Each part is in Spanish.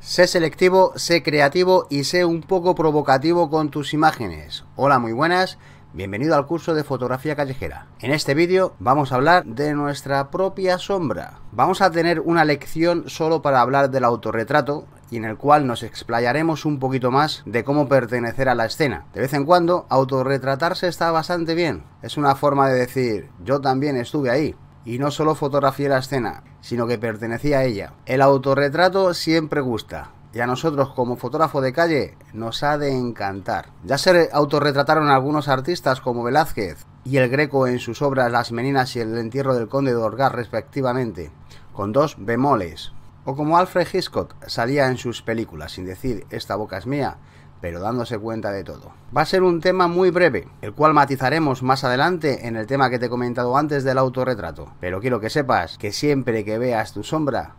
Sé selectivo, sé creativo y sé un poco provocativo con tus imágenes. Hola, muy buenas. Bienvenido al curso de fotografía callejera. En este vídeo vamos a hablar de nuestra propia sombra. Vamos a tener una lección solo para hablar del autorretrato y en el cual nos explayaremos un poquito más de cómo pertenecer a la escena. De vez en cuando, autorretratarse está bastante bien. Es una forma de decir, yo también estuve ahí y no solo fotografié la escena, sino que pertenecía a ella. El autorretrato siempre gusta, y a nosotros como fotógrafo de calle nos ha de encantar. Ya se autorretrataron algunos artistas como Velázquez y el Greco en sus obras Las Meninas y el entierro del conde de Orgaz respectivamente, con dos bemoles. O como Alfred Hitchcock salía en sus películas sin decir esta boca es mía, pero dándose cuenta de todo. Va a ser un tema muy breve, el cual matizaremos más adelante en el tema que te he comentado antes del autorretrato, pero quiero que sepas que siempre que veas tu sombra,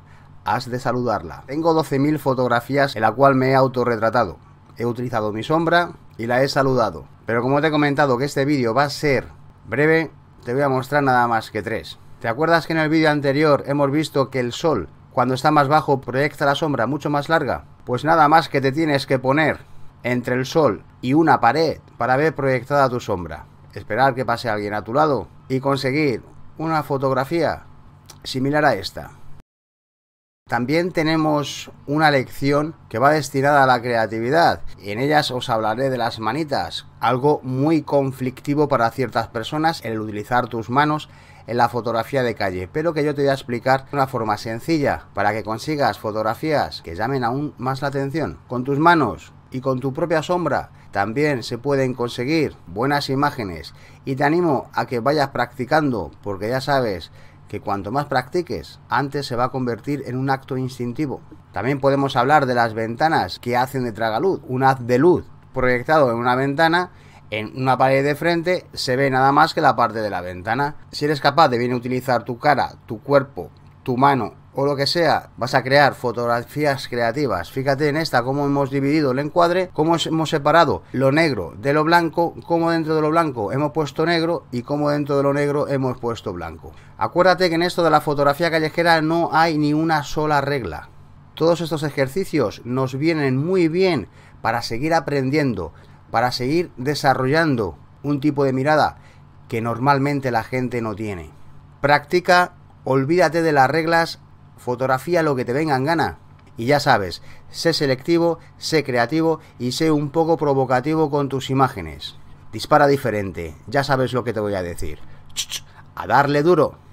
has de saludarla. Tengo 12.000 fotografías en la cual me he autorretratado. He utilizado mi sombra y la he saludado. Pero como te he comentado que este vídeo va a ser breve, te voy a mostrar nada más que tres. ¿Te acuerdas que en el vídeo anterior hemos visto que el sol, cuando está más bajo, proyecta la sombra mucho más larga? Pues nada más que te tienes que poner entre el sol y una pared para ver proyectada tu sombra, esperar que pase alguien a tu lado y conseguir una fotografía similar a esta. También tenemos una lección que va destinada a la creatividad. y En ellas os hablaré de las manitas, algo muy conflictivo para ciertas personas el utilizar tus manos en la fotografía de calle, pero que yo te voy a explicar de una forma sencilla para que consigas fotografías que llamen aún más la atención. Con tus manos y con tu propia sombra también se pueden conseguir buenas imágenes y te animo a que vayas practicando porque ya sabes que cuanto más practiques, antes se va a convertir en un acto instintivo. También podemos hablar de las ventanas que hacen de tragaluz, un haz de luz proyectado en una ventana en una pared de frente se ve nada más que la parte de la ventana. Si eres capaz de bien utilizar tu cara, tu cuerpo, tu mano o lo que sea, vas a crear fotografías creativas. Fíjate en esta, cómo hemos dividido el encuadre, cómo hemos separado lo negro de lo blanco, cómo dentro de lo blanco hemos puesto negro y cómo dentro de lo negro hemos puesto blanco. Acuérdate que en esto de la fotografía callejera no hay ni una sola regla. Todos estos ejercicios nos vienen muy bien para seguir aprendiendo, para seguir desarrollando un tipo de mirada que normalmente la gente no tiene. Practica, olvídate de las reglas fotografía lo que te vengan gana. Y ya sabes, sé selectivo, sé creativo y sé un poco provocativo con tus imágenes. Dispara diferente, ya sabes lo que te voy a decir. ¡A darle duro!